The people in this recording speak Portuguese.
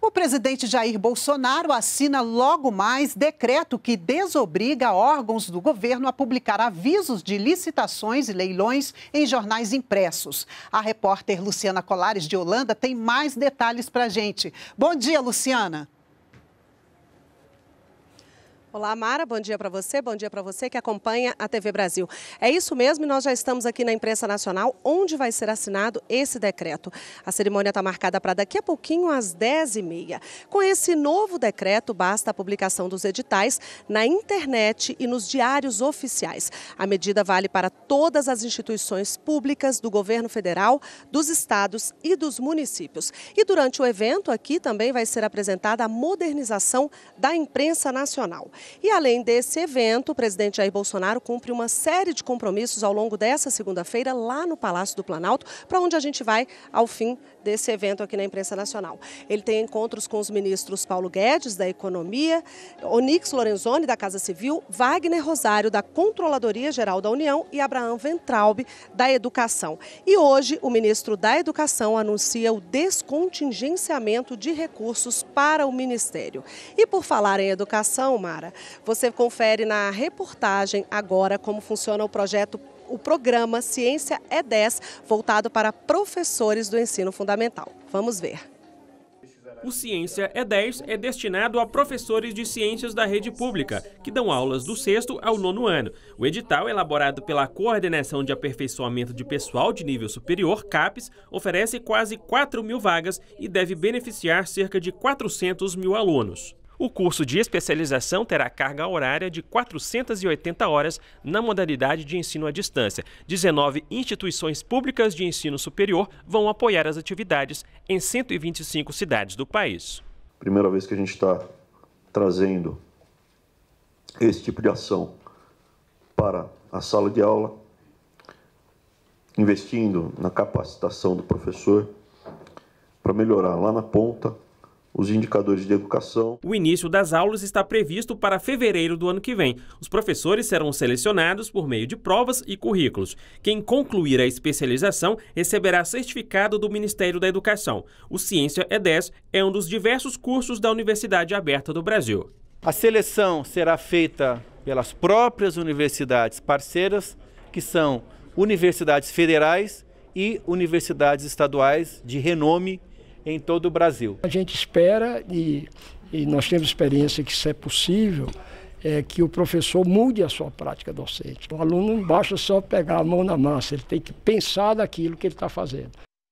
O presidente Jair Bolsonaro assina logo mais decreto que desobriga órgãos do governo a publicar avisos de licitações e leilões em jornais impressos. A repórter Luciana Colares de Holanda tem mais detalhes para gente. Bom dia, Luciana. Olá, Mara. Bom dia para você, bom dia para você que acompanha a TV Brasil. É isso mesmo, e nós já estamos aqui na imprensa nacional, onde vai ser assinado esse decreto. A cerimônia está marcada para daqui a pouquinho, às 10h30. Com esse novo decreto, basta a publicação dos editais na internet e nos diários oficiais. A medida vale para todas as instituições públicas do governo federal, dos estados e dos municípios. E durante o evento, aqui também vai ser apresentada a modernização da imprensa nacional. E além desse evento, o presidente Jair Bolsonaro cumpre uma série de compromissos ao longo dessa segunda-feira lá no Palácio do Planalto, para onde a gente vai ao fim desse evento aqui na imprensa nacional. Ele tem encontros com os ministros Paulo Guedes, da Economia, Onix Lorenzoni, da Casa Civil, Wagner Rosário, da Controladoria Geral da União e Abraham Ventralbe, da Educação. E hoje, o ministro da Educação anuncia o descontingenciamento de recursos para o Ministério. E por falar em educação, Mara, você confere na reportagem agora como funciona o projeto o programa Ciência é 10, voltado para professores do ensino fundamental. Vamos ver. O Ciência é 10 é destinado a professores de ciências da rede pública, que dão aulas do sexto ao nono ano. O edital, elaborado pela Coordenação de Aperfeiçoamento de Pessoal de Nível Superior, CAPES, oferece quase 4 mil vagas e deve beneficiar cerca de 400 mil alunos. O curso de especialização terá carga horária de 480 horas na modalidade de ensino à distância. 19 instituições públicas de ensino superior vão apoiar as atividades em 125 cidades do país. Primeira vez que a gente está trazendo esse tipo de ação para a sala de aula, investindo na capacitação do professor para melhorar lá na ponta os indicadores de educação. O início das aulas está previsto para fevereiro do ano que vem. Os professores serão selecionados por meio de provas e currículos. Quem concluir a especialização receberá certificado do Ministério da Educação. O Ciência é 10 é um dos diversos cursos da Universidade Aberta do Brasil. A seleção será feita pelas próprias universidades parceiras, que são universidades federais e universidades estaduais de renome em todo o Brasil. A gente espera e, e nós temos experiência que isso é possível, é que o professor mude a sua prática docente. O aluno não basta só pegar a mão na massa, ele tem que pensar daquilo que ele está fazendo.